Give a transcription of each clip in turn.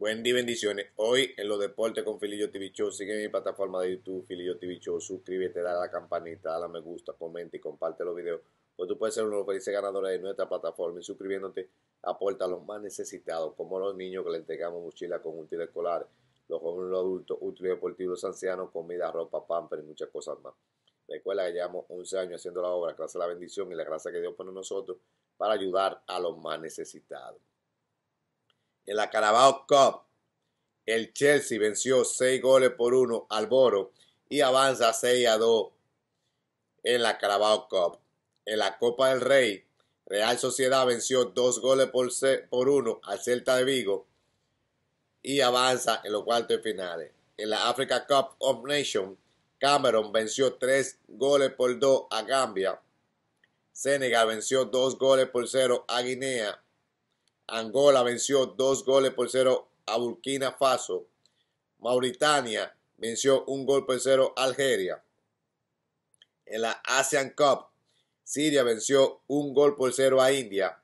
Buen día, bendiciones. Hoy en los deportes con Filillo TV Show. Sigue mi plataforma de YouTube, Filillo TV Show. Suscríbete, dale a la campanita, dale a me gusta, comenta y comparte los videos. Pues tú puedes ser uno de los felices ganadores de nuestra plataforma y suscribiéndote aporta a los más necesitados, como los niños que le entregamos mochila con útiles escolares, los jóvenes, los adultos, útiles deportivos, los ancianos, comida, ropa, pamper y muchas cosas más. Recuerda que llevamos 11 años haciendo la obra, gracias a la bendición y la gracia que Dios pone en nosotros para ayudar a los más necesitados. En la Carabao Cup, el Chelsea venció 6 goles por 1 al Boro y avanza 6 a 2 en la Carabao Cup. En la Copa del Rey, Real Sociedad venció 2 goles por, 1 al Celta de Vigo y avanza en los cuartos de finales. En la Africa Cup of Nations, Cameron venció 3 goles por 2 a Gambia. Senegal venció 2 goles por 0 a Guinea Angola venció dos goles por cero a Burkina Faso. Mauritania venció un gol por cero a Algeria. En la ASEAN Cup, Siria venció un gol por cero a India.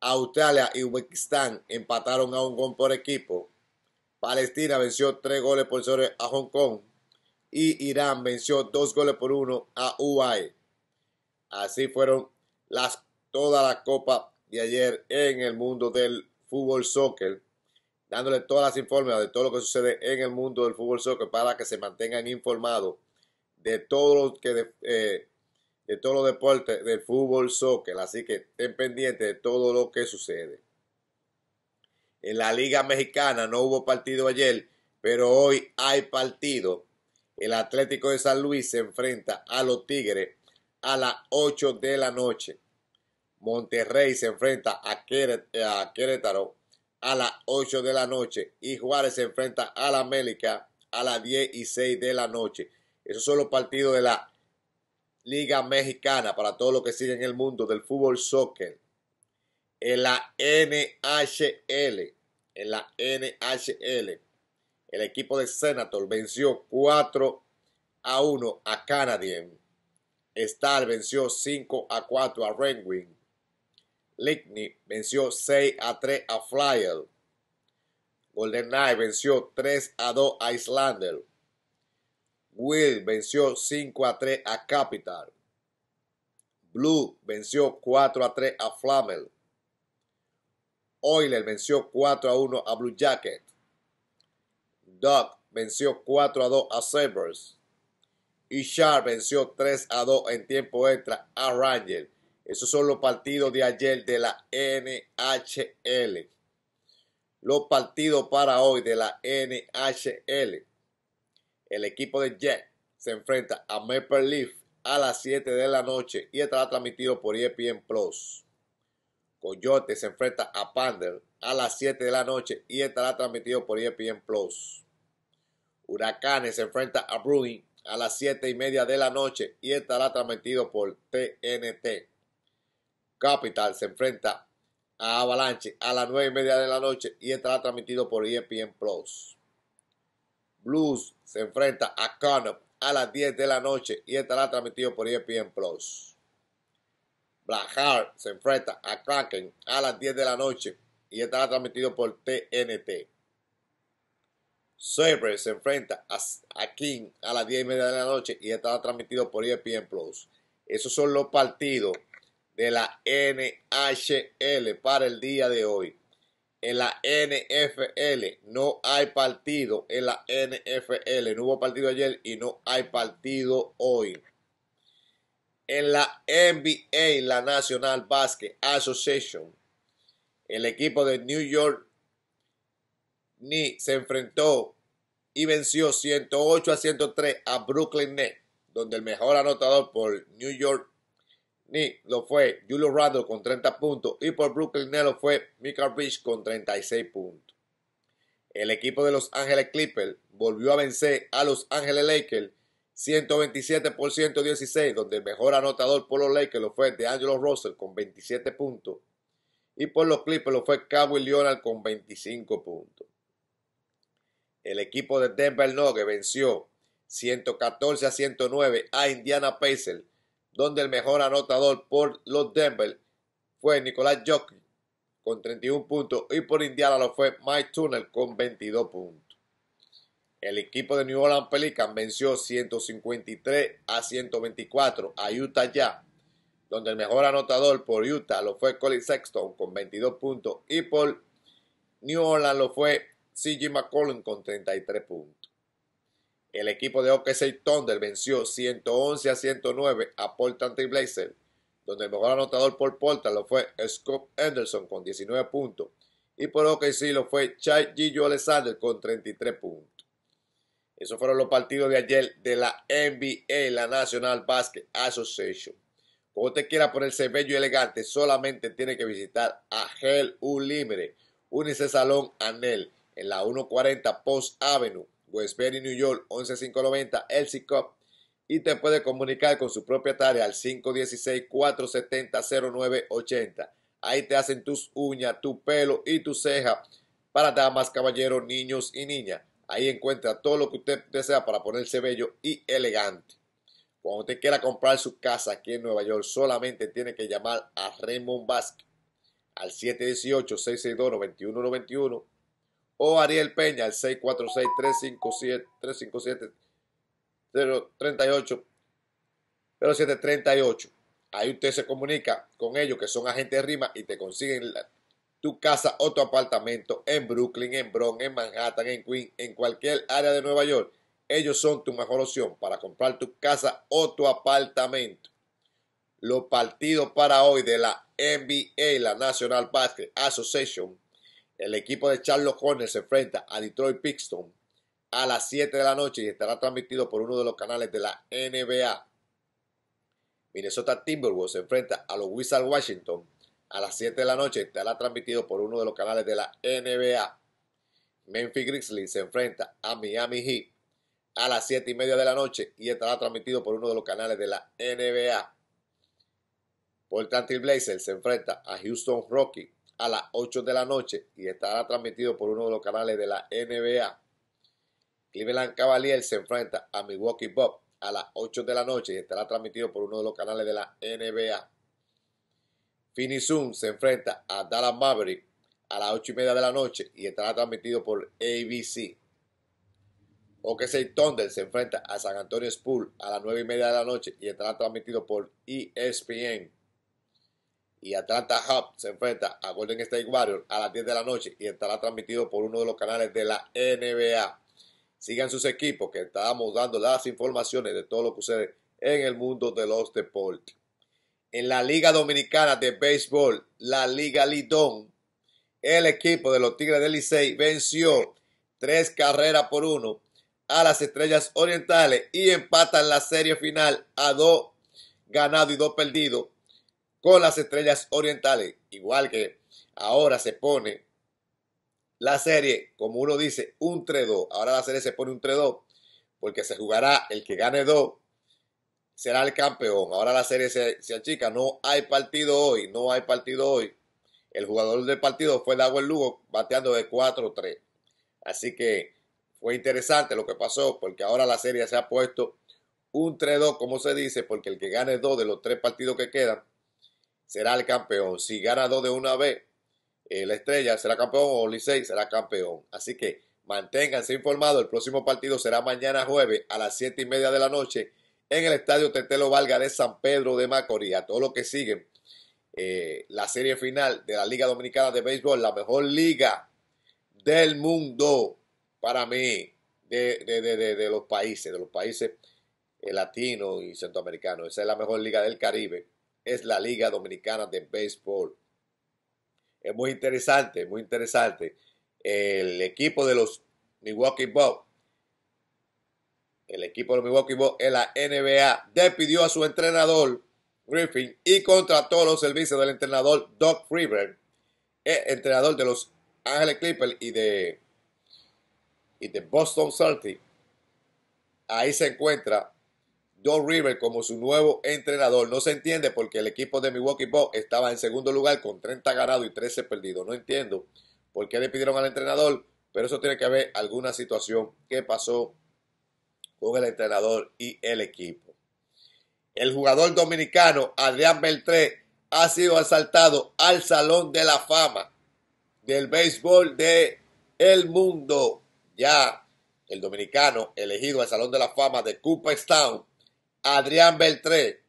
Australia y Uzbekistán empataron a un gol por equipo. Palestina venció tres goles por cero a Hong Kong. Y Irán venció dos goles por uno a Uae. Así fueron las, toda la Copa de ayer en el mundo del fútbol soccer, dándole todas las informes de todo lo que sucede en el mundo del fútbol soccer para que se mantengan informados de todo lo que de, eh, de todos los deportes del fútbol soccer. Así que estén pendientes de todo lo que sucede. En la Liga Mexicana no hubo partido ayer, pero hoy hay partido. El Atlético de San Luis se enfrenta a los Tigres a las 8 de la noche. Monterrey se enfrenta a Querétaro a las 8 de la noche y Juárez se enfrenta a la América a las 10 y 6 de la noche. Esos son los partidos de la Liga Mexicana para todo lo que sigue en el mundo del fútbol soccer. En la NHL, en la NHL, el equipo de Senator venció 4 a 1 a Canadien. Star venció 5 a 4 a Red Ligny venció 6 a 3 a Flyer. Golden Knight venció 3 a 2 a Islander. Will venció 5 a 3 a Capital. Blue venció 4 a 3 a Flamel. Oiler venció 4 a 1 a Blue Jacket. Duck venció 4 a 2 a Sabres. Y Sharp venció 3 a 2 en tiempo extra a Ranger. Esos son los partidos de ayer de la NHL. Los partidos para hoy de la NHL. El equipo de Jet se enfrenta a Maple Leaf a las 7 de la noche y estará transmitido por ESPN Plus. Coyote se enfrenta a Pander a las 7 de la noche y estará transmitido por ESPN Plus. Huracanes se enfrenta a Bruin a las 7 y media de la noche y estará transmitido por TNT. Capital se enfrenta a Avalanche a las 9 y media de la noche y estará transmitido por ESPN Plus. Blues se enfrenta a Connor a las 10 de la noche y estará transmitido por ESPN Plus. Blackheart se enfrenta a Kraken a las 10 de la noche y estará transmitido por TNT. Sabre se enfrenta a, King a las 10 y media de la noche y estará transmitido por ESPN Plus. Esos son los partidos de la NHL para el día de hoy. En la NFL no hay partido. En la NFL no hubo partido ayer y no hay partido hoy. En la NBA, la National Basket Association, el equipo de New York ni se enfrentó y venció 108 a 103 a Brooklyn Nets, donde el mejor anotador por New York Nick lo fue Julio Randle con 30 puntos y por Brooklyn Nets lo fue Michael Rich con 36 puntos. El equipo de Los Ángeles Clippers volvió a vencer a Los Ángeles Lakers 127 por 116, donde el mejor anotador por los Lakers lo fue DeAngelo Russell con 27 puntos y por los Clippers lo fue Kawhi Leonard con 25 puntos. El equipo de Denver Nuggets venció 114 a 109 a Indiana Pacers donde el mejor anotador por los Denver fue Nicolás Jokic con 31 puntos y por Indiana lo fue Mike Tunnel con 22 puntos. El equipo de New Orleans Pelican venció 153 a 124 a Utah Jazz, donde el mejor anotador por Utah lo fue Colin Sexton con 22 puntos y por New Orleans lo fue CJ McCollum con 33 puntos. El equipo de OKC Thunder venció 111 a 109 a Portland T-Blazer, donde el mejor anotador por Portland lo fue Scott Anderson con 19 puntos y por OKC lo fue Chai Gillo Alexander con 33 puntos. Esos fueron los partidos de ayer de la NBA, la National Basket Association. Como usted quiera ponerse bello y elegante, solamente tiene que visitar a Hell Unlimited, Unice Salón Anel, en la 140 Post Avenue Westbury, New York 11590, Elsie Cup, y te puede comunicar con su propietaria al 516-470-0980. Ahí te hacen tus uñas, tu pelo y tu ceja para damas, caballeros, niños y niñas. Ahí encuentra todo lo que usted desea para ponerse bello y elegante. Cuando usted quiera comprar su casa aquí en Nueva York, solamente tiene que llamar a Raymond Vázquez al 718-662-9191 o Ariel Peña al 646-357-038. 0738. Ahí usted se comunica con ellos que son agentes de RIMA y te consiguen tu casa o tu apartamento en Brooklyn, en Bronx, en Manhattan, en Queens, en cualquier área de Nueva York. Ellos son tu mejor opción para comprar tu casa o tu apartamento. Los partidos para hoy de la NBA, la National Basket Association, el equipo de Charles Horner se enfrenta a Detroit Pistons a las 7 de la noche y estará transmitido por uno de los canales de la NBA. Minnesota Timberwolves se enfrenta a los Wizards Washington a las 7 de la noche y estará transmitido por uno de los canales de la NBA. Memphis Grizzlies se enfrenta a Miami Heat a las 7 y media de la noche y estará transmitido por uno de los canales de la NBA. Portland Blazers se enfrenta a Houston Rockets a las 8 de la noche y estará transmitido por uno de los canales de la NBA. Cleveland Cavaliers se enfrenta a Milwaukee Bob a las 8 de la noche y estará transmitido por uno de los canales de la NBA. Phoenix Suns se enfrenta a Dallas Maverick a las 8 y media de la noche y estará transmitido por ABC. OKC Thunder se enfrenta a San Antonio Spurs a las 9 y media de la noche y estará transmitido por ESPN y Atlanta Hub se enfrenta a Golden State Warriors a las 10 de la noche y estará transmitido por uno de los canales de la NBA. Sigan sus equipos que estamos dando las informaciones de todo lo que sucede en el mundo de los deportes. En la Liga Dominicana de Béisbol, la Liga Lidón, el equipo de los Tigres del Licey venció tres carreras por uno a las Estrellas Orientales y empatan la serie final a dos ganados y dos perdidos con las estrellas orientales, igual que ahora se pone la serie, como uno dice, un 3-2. Ahora la serie se pone un 3-2 porque se jugará el que gane 2 será el campeón. Ahora la serie se, achica, no hay partido hoy, no hay partido hoy. El jugador del partido fue el Lugo bateando de 4-3. Así que fue interesante lo que pasó porque ahora la serie se ha puesto un 3-2, como se dice, porque el que gane 2 de los 3 partidos que quedan será el campeón. Si gana dos de una vez, la estrella será campeón o Licey será campeón. Así que manténganse informados. El próximo partido será mañana jueves a las siete y media de la noche en el Estadio Tetelo Valga de San Pedro de Macorís. A lo que siguen eh, la serie final de la Liga Dominicana de Béisbol, la mejor liga del mundo para mí, de, los países, de los países eh, latinos y centroamericanos. Esa es la mejor liga del Caribe es la Liga Dominicana de Béisbol. Es muy interesante, muy interesante. El equipo de los Milwaukee Bucks, el equipo de los Milwaukee Bucks en la NBA, despidió a su entrenador Griffin y contrató los servicios del entrenador Doc Freeberg, entrenador de los Ángeles Clippers y de, y de Boston Celtics. Ahí se encuentra Don River como su nuevo entrenador. No se entiende porque el equipo de Milwaukee Bucks estaba en segundo lugar con 30 ganados y 13 perdidos. No entiendo por qué le pidieron al entrenador, pero eso tiene que ver alguna situación que pasó con el entrenador y el equipo. El jugador dominicano Adrián Beltré ha sido asaltado al Salón de la Fama del béisbol de el mundo. Ya el dominicano elegido al Salón de la Fama de Cooperstown Adrián Beltré,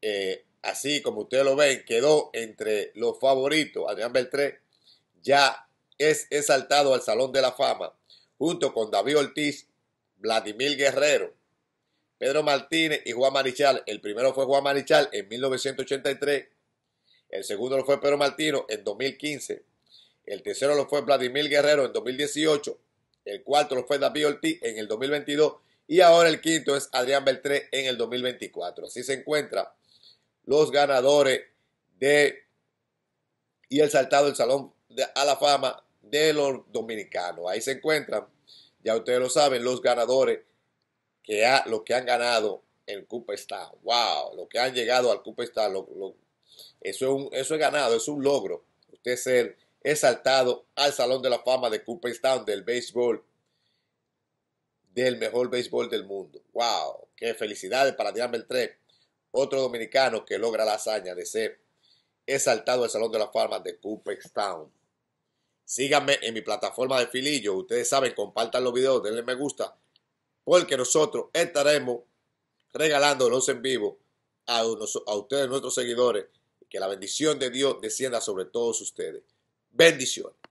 eh, así como ustedes lo ven, quedó entre los favoritos. Adrián Beltré ya es exaltado al Salón de la Fama, junto con David Ortiz, Vladimir Guerrero, Pedro Martínez y Juan Marichal. El primero fue Juan Marichal en 1983, el segundo lo fue Pedro Martínez en 2015, el tercero lo fue Vladimir Guerrero en 2018, el cuarto lo fue David Ortiz en el 2022 y ahora el quinto es Adrián Beltré en el 2024. Así se encuentran los ganadores de y el saltado del Salón de, a la Fama de los dominicanos. Ahí se encuentran, ya ustedes lo saben, los ganadores que lo que han ganado en Cooperstown. ¡Wow! Lo que han llegado al Cooperstown. Lo, eso, es un, eso es ganado, es un logro. Usted ser saltado al Salón de la Fama de Cooperstown del béisbol del mejor béisbol del mundo. ¡Wow! ¡Qué felicidades para el Beltré! Otro dominicano que logra la hazaña de ser exaltado al Salón de la Fama de Cooperstown. Síganme en mi plataforma de Filillo. Ustedes saben, compartan los videos, denle me gusta, porque nosotros estaremos regalándolos en vivo a, a ustedes, nuestros seguidores. Que la bendición de Dios descienda sobre todos ustedes. Bendiciones.